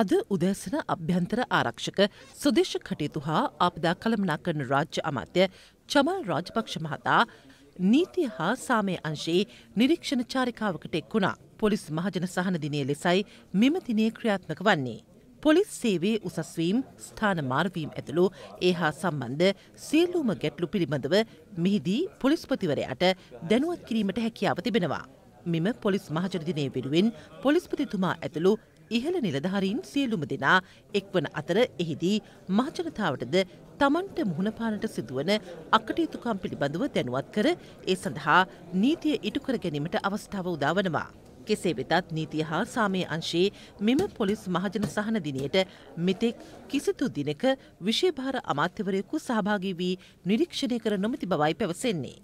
අද උදැසන අභ්‍යන්තර ආරක්ෂක සුදේශ කටයුතු හා ආපදා කළමනා කරන රාජ්‍ය අමාත්‍ය චමල් රාජපක්ෂ මහතා නීතිය හා සාමය අංශයේ නිරීක්ෂණ චාරිකාවකට එක් වුණා. පොලිස් මහජන සහන දිනය ලෙසයි මෙම දිනය ක්‍රියාත්මක වන්නේ. පොලිස් සේවේ උසස්වීම් ස්ථාන මාර්වීම් ඇතුළු ඒ හා සම්බන්ධ සියලූම ගැටලු පිළිබඳව මෙහිදී පොලිස්පතිවරයට දැනුවත් කිරීමට හැකියාව තිබෙනවා. මෙම පොලිස් මහජනදිනය වෙනුවෙන් පොලිස්පතිතුමා ඇතුළු ඉහළ නිලධහරින් සියලුම දෙනා එක්වන අතර එහිදී මහජනතාවටද තමන්ට මුහුණපානට සිදුවන අකටයුතුකම් පිළිබඳව දැනුවත් කර ඒ සඳහා නීතිය ඉටුකර ගැනීමට අවස්ථාව උදාවනවා. කෙසේ වෙතත් නීතිය හා සාමය අංශයේ මෙම පොලිස් මහජන සහන දිනයට මෙතෙක් කිසිතු දිනක විශේභාර අමාත්‍යවරයෙකු සහභාගී වී නිරීක්ෂණය කර නොමති බවයි පැවසෙන්නේ.